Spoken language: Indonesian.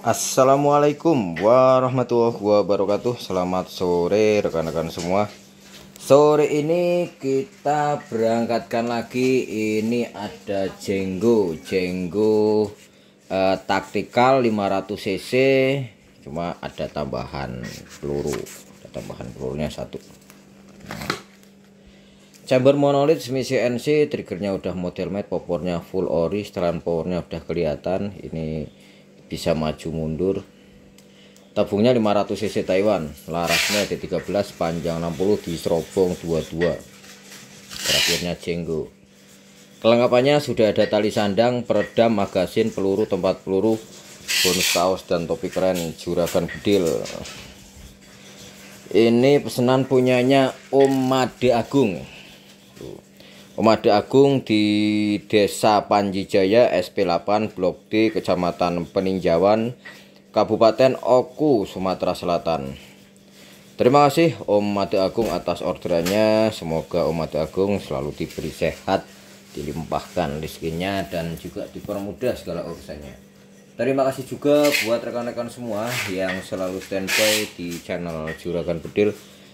Assalamualaikum warahmatullahi wabarakatuh Selamat sore rekan-rekan semua Sore ini kita berangkatkan lagi Ini ada Jenggo Jenggo eh, taktikal 500cc Cuma ada tambahan peluru ada Tambahan pelurunya satu Chamber monolit semisi NC triggernya udah model made popornya full ori setelan powernya udah kelihatan ini bisa maju mundur tabungnya 500 cc Taiwan larasnya ada 13 panjang 60 di serobong 22 terakhirnya jenggo kelengkapannya sudah ada tali sandang peredam magasin peluru tempat peluru bonus kaos dan topi keren juragan bedil ini pesanan punyanya Om Made Agung Pemada Agung di Desa Panjijaya SP8 Blok D Kecamatan Peninjauan Kabupaten Oku Sumatera Selatan. Terima kasih Om Made Agung atas orderannya. Semoga Om Made Agung selalu diberi sehat, dilimpahkan rezekinya dan juga dipermudah segala urusannya. Terima kasih juga buat rekan-rekan semua yang selalu standby di channel Juragan Bedil